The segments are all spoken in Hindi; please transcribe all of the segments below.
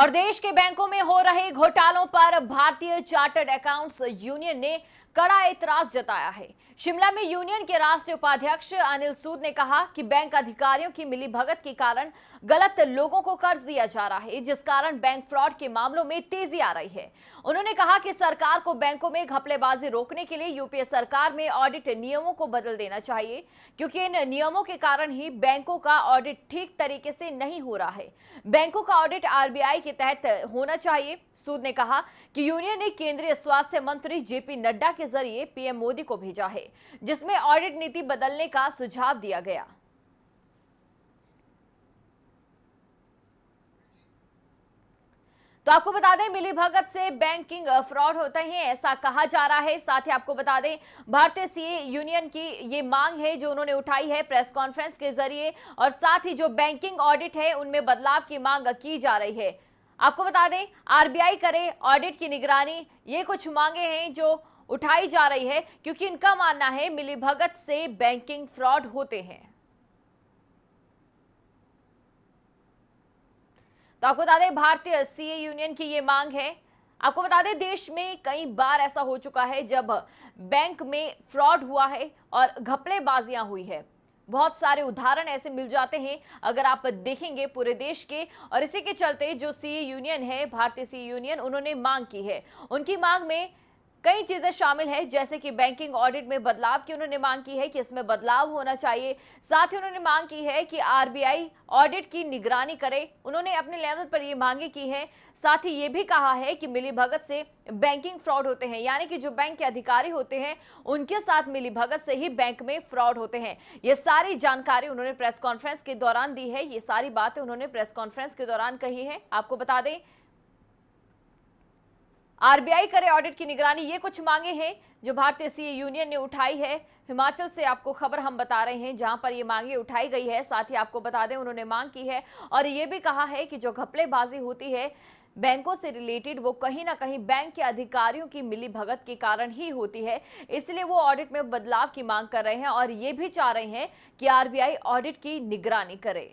और देश के बैंकों में हो रहे घोटालों पर भारतीय चार्टर्ड अकाउंट्स यूनियन ने कड़ा एतराज जताया है शिमला में यूनियन के राष्ट्रीय उपाध्यक्ष अनिल सूद ने कहा कि बैंक अधिकारियों की मिलीभगत के कारण गलत लोगों को कर्ज दिया जा रहा है जिस कारण बैंक फ्रॉड के मामलों में तेजी आ रही है उन्होंने कहा कि सरकार को बैंकों में घपलेबाजी रोकने के लिए यूपीए सरकार में ऑडिट नियमों को बदल देना चाहिए क्योंकि इन नियमों के कारण ही बैंकों का ऑडिट ठीक तरीके से नहीं हो रहा है बैंकों का ऑडिट आरबीआई के तहत होना चाहिए सूद ने कहा कि यूनियन ने केंद्रीय स्वास्थ्य मंत्री जेपी नड्डा के जरिए पीएम मोदी को भेजा है जिसमें ऑडिट नीति बदलने का सुझाव दिया गया तो आपको बता दें मिली भगत से बैंकिंग फ्रॉड होते हैं ऐसा कहा जा रहा है साथ ही आपको बता दें भारतीय सीए यूनियन की ये मांग है जो उन्होंने उठाई है प्रेस कॉन्फ्रेंस के जरिए और साथ ही जो बैंकिंग ऑडिट है उनमें बदलाव की मांग की जा रही है आपको बता दें आरबीआई करे ऑडिट की निगरानी ये कुछ मांगे हैं जो उठाई जा रही है क्योंकि इनका मानना है मिलीभगत से बैंकिंग फ्रॉड होते हैं तो आपको बता दें भारतीय सीए यूनियन की ये मांग है आपको बता दें देश में कई बार ऐसा हो चुका है जब बैंक में फ्रॉड हुआ है और घपलेबाजियां हुई है बहुत सारे उदाहरण ऐसे मिल जाते हैं अगर आप देखेंगे पूरे देश के और इसी के चलते जो सी यूनियन e है भारतीय सी यूनियन e उन्होंने मांग की है उनकी मांग में कई चीज़ें शामिल हैं जैसे कि बैंकिंग ऑडिट में बदलाव की उन्होंने मांग की है कि इसमें बदलाव होना चाहिए साथ ही उन्होंने मांग की है कि आरबीआई ऑडिट की निगरानी करे उन्होंने अपने लेवल पर ये मांगे की है साथ ही ये भी कहा है कि मिली भगत से बैंकिंग फ्रॉड होते हैं यानी कि जो बैंक के अधिकारी होते हैं उनके साथ मिली भगत से ही बैंक में फ्रॉड होते हैं ये सारी जानकारी उन्होंने प्रेस कॉन्फ्रेंस के दौरान दी है ये सारी बातें उन्होंने प्रेस कॉन्फ्रेंस के दौरान कही है आपको बता दें आरबीआई करे ऑडिट की निगरानी ये कुछ मांगे हैं जो भारतीय सीए यूनियन ने उठाई है हिमाचल से आपको खबर हम बता रहे हैं जहां पर ये मांगे उठाई गई है साथ ही आपको बता दें उन्होंने मांग की है और ये भी कहा है कि जो घपलेबाजी होती है बैंकों से रिलेटेड वो कहीं ना कहीं बैंक के अधिकारियों की मिली भगत के कारण ही होती है इसलिए वो ऑडिट में बदलाव की मांग कर रहे हैं और ये भी चाह रहे हैं कि आरबीआई ऑडिट की निगरानी करे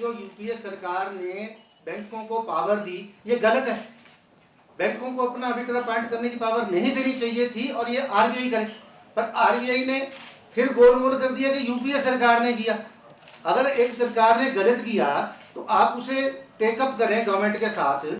जो यूपीए सरकार ने बैंकों को पावर दी ये गलत है बैंकों को अपना अभिक्रम पॉइंट करने की पावर नहीं देनी चाहिए थी और ये आरबीआई करे पर आरबीआई ने फिर गोलमोल कर दिया कि यूपीए सरकार ने किया अगर एक सरकार ने गलत किया तो आप उसे टेकअप करें गवर्नमेंट के साथ